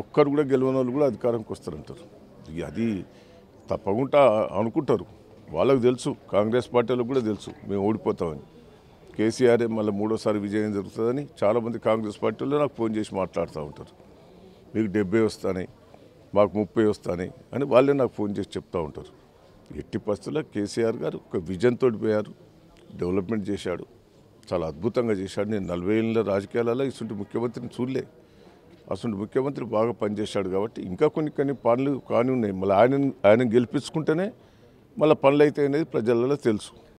ఒక్కరు కూడా గెలవని వాళ్ళు కూడా అధికారంకి వస్తారంటారు అది తప్పకుండా అనుకుంటారు వాళ్ళకు తెలుసు కాంగ్రెస్ పార్టీలకు కూడా తెలుసు మేము ఓడిపోతామని కేసీఆర్ మళ్ళీ మూడోసారి విజయం జరుగుతుందని చాలామంది కాంగ్రెస్ పార్టీలో నాకు ఫోన్ చేసి మాట్లాడుతూ ఉంటారు మీకు డెబ్బై వస్తాయి మాకు ముప్పై వస్తాయి అని వాళ్ళే నాకు ఫోన్ చేసి చెప్తూ ఉంటారు ఎట్టి పరిస్థితుల్లో కేసీఆర్ గారు ఒక విజన్ తోటి పోయారు డెవలప్మెంట్ చేశాడు చాలా అద్భుతంగా చేశాడు నేను నలభై ఏళ్ళ రాజకీయాలలో ఇటువంటి ముఖ్యమంత్రిని చూడలే అసలు ముఖ్యమంత్రి బాగా పనిచేశాడు కాబట్టి ఇంకా కొన్ని కొన్ని పనులు కానీ ఉన్నాయి మళ్ళీ ఆయన ఆయన గెలిపించుకుంటేనే మళ్ళీ పనులు అయితే అనేది ప్రజలలో తెలుసు